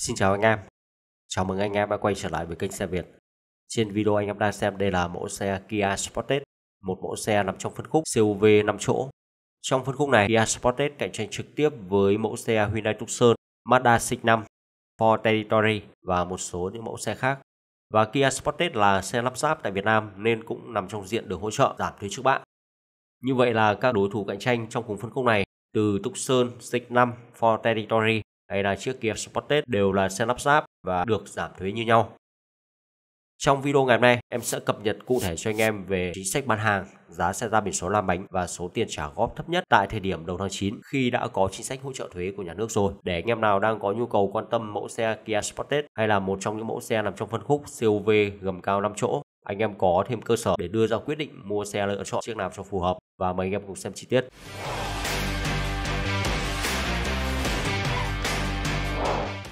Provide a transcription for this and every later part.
Xin chào anh em Chào mừng anh em đã quay trở lại với kênh xe Việt Trên video anh em đang xem đây là mẫu xe Kia Sportage Một mẫu xe nằm trong phân khúc CUV 5 chỗ Trong phân khúc này Kia Sportage cạnh tranh trực tiếp với mẫu xe Hyundai Tucson Mazda CX-5 Ford Territory và một số những mẫu xe khác và Kia Sportage là xe lắp ráp tại Việt Nam nên cũng nằm trong diện được hỗ trợ giảm thuế trước bạ. Như vậy là các đối thủ cạnh tranh trong cùng phân khúc này từ Tucson, cx 5 Ford Territory hay là chiếc Kia Sportage đều là xe lắp ráp và được giảm thuế như nhau. Trong video ngày hôm nay, em sẽ cập nhật cụ thể cho anh em về chính sách bán hàng, giá xe ra biển số làm bánh và số tiền trả góp thấp nhất tại thời điểm đầu tháng 9 khi đã có chính sách hỗ trợ thuế của nhà nước rồi. Để anh em nào đang có nhu cầu quan tâm mẫu xe Kia Sportage hay là một trong những mẫu xe nằm trong phân khúc CUV gầm cao 5 chỗ, anh em có thêm cơ sở để đưa ra quyết định mua xe lựa chọn chiếc nào cho phù hợp và mời anh em cùng xem chi tiết.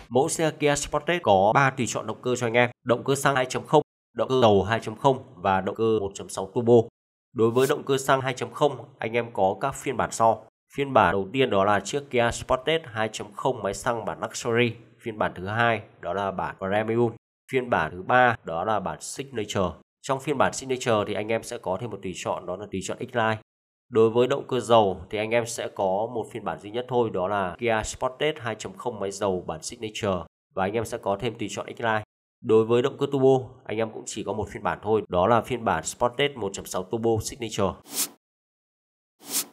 Mẫu xe Kia Sportage có 3 tùy chọn động cơ cho anh em, động cơ xăng 2.0, động cơ dầu 2.0 và động cơ 1.6 turbo. Đối với động cơ xăng 2.0, anh em có các phiên bản sau. Phiên bản đầu tiên đó là chiếc Kia Sportage 2.0 máy xăng bản Luxury. Phiên bản thứ hai đó là bản Premium. Phiên bản thứ ba đó là bản Signature. Trong phiên bản Signature thì anh em sẽ có thêm một tùy chọn đó là tùy chọn X-Line. Đối với động cơ dầu thì anh em sẽ có một phiên bản duy nhất thôi đó là Kia Sportage 2.0 máy dầu bản Signature và anh em sẽ có thêm tùy chọn X-Line. Đối với động cơ turbo, anh em cũng chỉ có một phiên bản thôi, đó là phiên bản Sportage 1.6 Turbo Signature.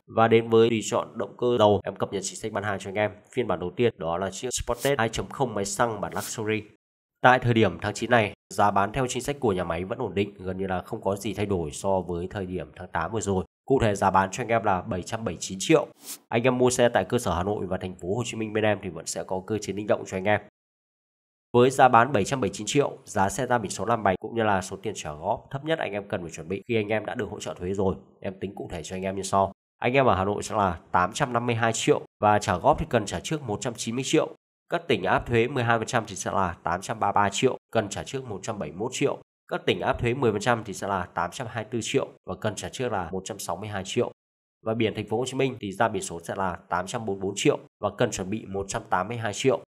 Và đến với tùy chọn động cơ dầu, em cập nhật chính sách bán hàng cho anh em. Phiên bản đầu tiên đó là chiếc Sportage 2.0 máy xăng bản Luxury. Tại thời điểm tháng 9 này, giá bán theo chính sách của nhà máy vẫn ổn định, gần như là không có gì thay đổi so với thời điểm tháng 8 vừa rồi. Cụ thể giá bán cho anh em là 779 triệu. Anh em mua xe tại cơ sở Hà Nội và thành phố Hồ Chí Minh bên em thì vẫn sẽ có cơ chế linh động cho anh em. Với giá bán 779 triệu, giá xe ra biển số 57 cũng như là số tiền trả góp thấp nhất anh em cần phải chuẩn bị khi anh em đã được hỗ trợ thuế rồi. Em tính cụ thể cho anh em như sau. Anh em ở Hà Nội sẽ là 852 triệu và trả góp thì cần trả trước 190 triệu. Các tỉnh áp thuế 12% thì sẽ là 833 triệu, cần trả trước 171 triệu. Các tỉnh áp thuế 10% thì sẽ là 824 triệu và cần trả trước là 162 triệu. Và biển thành phố Hồ Chí Minh thì ra biển số sẽ là 844 triệu và cần chuẩn bị 182 triệu.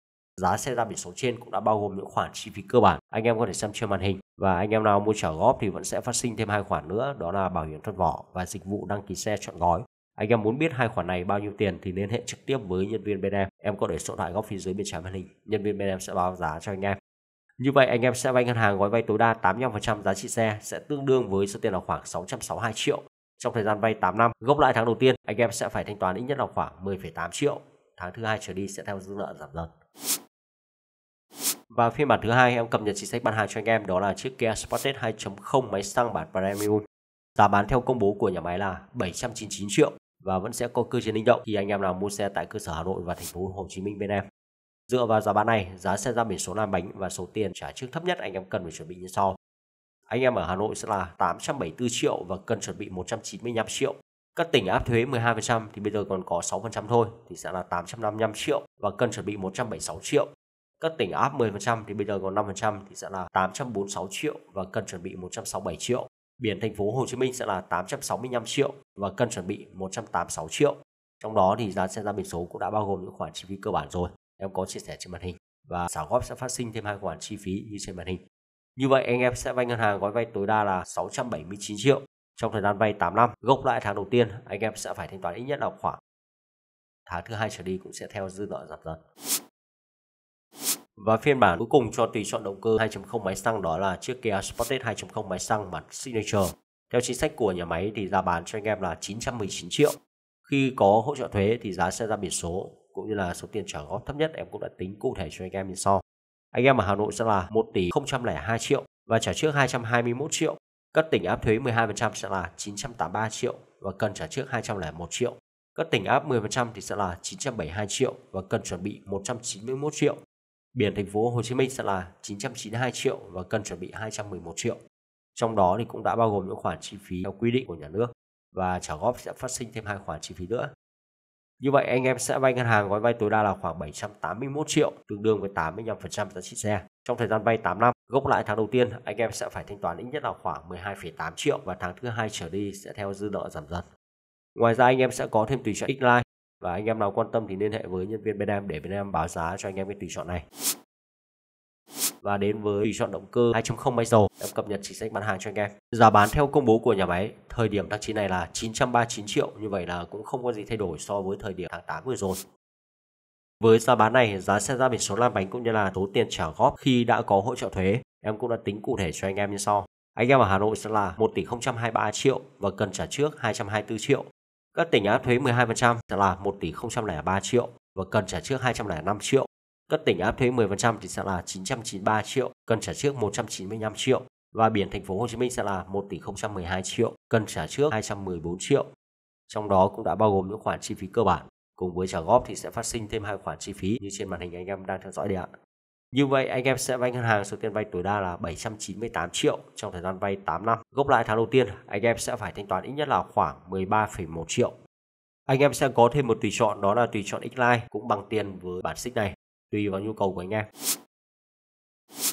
Giá xe ra biển số trên cũng đã bao gồm những khoản chi phí cơ bản. Anh em có thể xem trên màn hình và anh em nào mua trả góp thì vẫn sẽ phát sinh thêm hai khoản nữa đó là bảo hiểm thân vỏ và dịch vụ đăng ký xe chọn gói. Anh em muốn biết hai khoản này bao nhiêu tiền thì liên hệ trực tiếp với nhân viên bên em. Em có để số điện thoại góc phía dưới bên trái màn hình. Nhân viên bên em sẽ báo giá cho anh em. Như vậy anh em sẽ vay ngân hàng gói vay tối đa 85% giá trị xe sẽ tương đương với số tiền là khoảng 662 triệu. Trong thời gian vay 8 năm, gốc lãi tháng đầu tiên anh em sẽ phải thanh toán ít nhất là khoảng 10,8 triệu. Tháng thứ hai trở đi sẽ theo dư nợ giảm dần. Và phiên bản thứ hai em cập nhật chính sách bán hàng cho anh em đó là chiếc Kia Sportage 2.0 máy xăng bản Premium. Giá bán theo công bố của nhà máy là 799 triệu và vẫn sẽ có cơ chế linh động khi anh em nào mua xe tại cơ sở Hà Nội và thành phố Hồ Chí Minh bên em. Dựa vào giá bán này, giá sẽ ra biển số làm bánh và số tiền trả trước thấp nhất anh em cần phải chuẩn bị như sau. Anh em ở Hà Nội sẽ là 874 triệu và cần chuẩn bị 195 triệu. Các tỉnh áp thuế 12% thì bây giờ còn có 6% thôi thì sẽ là 855 triệu và cần chuẩn bị 176 triệu. Các tỉnh áp 10% thì bây giờ còn 5% thì sẽ là 846 triệu và cần chuẩn bị 167 triệu. Biển thành phố Hồ Chí Minh sẽ là 865 triệu và cần chuẩn bị 186 triệu. Trong đó thì giá xe ra biển số cũng đã bao gồm những khoản chi phí cơ bản rồi em có chia sẻ trên màn hình và trả góp sẽ phát sinh thêm hai khoản chi phí như trên màn hình. Như vậy anh em sẽ vay ngân hàng gói vay tối đa là 679 triệu trong thời gian vay 8 năm. Gốc lãi tháng đầu tiên anh em sẽ phải thanh toán ít nhất là khoảng tháng thứ hai trở đi cũng sẽ theo dư nợ giảm dần. Và phiên bản cuối cùng cho tùy chọn động cơ 2.0 máy xăng đó là chiếc Kia Sportage 2.0 máy xăng bản Signature. Theo chính sách của nhà máy thì giá bán cho anh em là 919 triệu. Khi có hỗ trợ thuế thì giá sẽ ra biển số cũng như là số tiền trả góp thấp nhất em cũng đã tính cụ thể cho anh em như sau. Anh em ở Hà Nội sẽ là 1 tỷ 002 triệu và trả trước 221 triệu. Các tỉnh áp thuế 12% sẽ là 983 triệu và cần trả trước 201 triệu. Các tỉnh áp 10% thì sẽ là 972 triệu và cần chuẩn bị 191 triệu. Biển thành phố Hồ Chí Minh sẽ là 992 triệu và cần chuẩn bị 211 triệu. Trong đó thì cũng đã bao gồm những khoản chi phí theo quy định của nhà nước và trả góp sẽ phát sinh thêm hai khoản chi phí nữa như vậy anh em sẽ vay ngân hàng gói vay tối đa là khoảng 781 triệu, tương đương với 85% giá trị xe. Trong thời gian vay 8 năm, gốc lãi tháng đầu tiên anh em sẽ phải thanh toán ít nhất là khoảng 12,8 triệu và tháng thứ hai trở đi sẽ theo dư nợ giảm dần. Ngoài ra anh em sẽ có thêm tùy chọn X-Line và anh em nào quan tâm thì liên hệ với nhân viên bên em để bên em báo giá cho anh em cái tùy chọn này và đến với chọn động cơ 2.0 máy dầu em cập nhật chính sách bán hàng cho anh em giá bán theo công bố của nhà máy thời điểm tháng 9 này là 939 triệu như vậy là cũng không có gì thay đổi so với thời điểm tháng 8 vừa rồi với giá bán này, giá xe ra biển số lăn bánh cũng như là số tiền trả góp khi đã có hỗ trợ thuế. Em cũng đã tính cụ thể cho anh em như sau. Anh em ở Hà Nội sẽ là 1 tỷ 023 triệu và cần trả trước 224 triệu. Các tỉnh áp thuế 12% sẽ là 1 tỷ 003 triệu và cần trả trước 205 triệu. Cất tỉnh áp thuế 10% thì sẽ là 993 triệu, cần trả trước 195 triệu và biển thành phố Hồ Chí Minh sẽ là 1 tỷ 012 triệu, cần trả trước 214 triệu. Trong đó cũng đã bao gồm những khoản chi phí cơ bản. Cùng với trả góp thì sẽ phát sinh thêm hai khoản chi phí như trên màn hình anh em đang theo dõi đây ạ. Như vậy anh em sẽ vay ngân hàng số tiền vay tối đa là 798 triệu trong thời gian vay 8 năm. Gốc lãi tháng đầu tiên anh em sẽ phải thanh toán ít nhất là khoảng 13,1 triệu. Anh em sẽ có thêm một tùy chọn đó là tùy chọn X-Line cũng bằng tiền với bản xích này tùy vào nhu cầu của anh em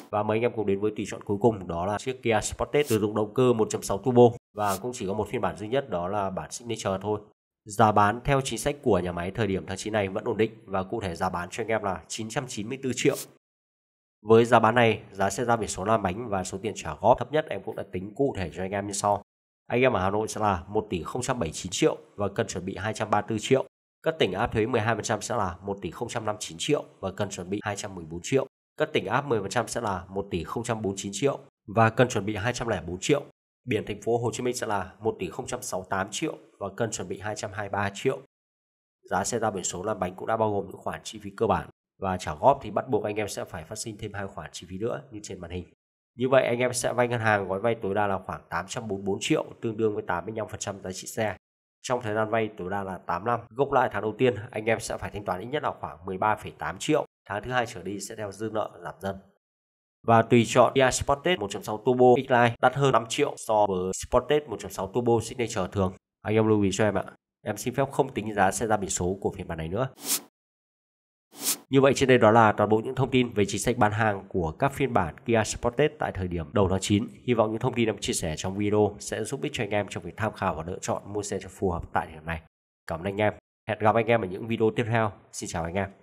và mấy anh em cùng đến với tùy chọn cuối cùng đó là chiếc Kia Sportage sử dụng động cơ 1.6 turbo và cũng chỉ có một phiên bản duy nhất đó là bản Signature thôi. Giá bán theo chính sách của nhà máy thời điểm tháng 9 này vẫn ổn định và cụ thể giá bán cho anh em là 994 triệu. Với giá bán này, giá sẽ ra biển số la bánh và số tiền trả góp thấp nhất em cũng đã tính cụ thể cho anh em như sau. Anh em ở Hà Nội sẽ là 1 tỷ 079 triệu và cần chuẩn bị 234 triệu. Các tỉnh áp thuế 12% sẽ là 1 tỷ 059 triệu và cần chuẩn bị 214 triệu. Các tỉnh áp 10% sẽ là 1 tỷ 049 triệu và cần chuẩn bị 204 triệu. Biển thành phố Hồ Chí Minh sẽ là 1 tỷ 068 triệu và cần chuẩn bị 223 triệu. Giá xe ra biển số lăn bánh cũng đã bao gồm những khoản chi phí cơ bản và trả góp thì bắt buộc anh em sẽ phải phát sinh thêm hai khoản chi phí nữa như trên màn hình. Như vậy anh em sẽ vay ngân hàng gói vay tối đa là khoảng 844 triệu tương đương với 85% giá trị xe trong thời gian vay tối đa là 8 năm, gốc lãi tháng đầu tiên anh em sẽ phải thanh toán ít nhất là khoảng 13,8 triệu, tháng thứ hai trở đi sẽ theo dư nợ giảm dần. Và tùy chọn DI Sportage 1.6 Turbo X-Line đắt hơn 5 triệu so với Sportage 1.6 Turbo Signature thường. Anh em lưu ý cho em ạ. Em xin phép không tính giá xe ra biển số của phiên bản này nữa. Như vậy trên đây đó là toàn bộ những thông tin về chính sách bán hàng của các phiên bản Kia Sportage tại thời điểm đầu tháng 9. Hy vọng những thông tin em chia sẻ trong video sẽ giúp ích cho anh em trong việc tham khảo và lựa chọn mua xe cho phù hợp tại thời điểm này. Cảm ơn anh em. Hẹn gặp anh em ở những video tiếp theo. Xin chào anh em.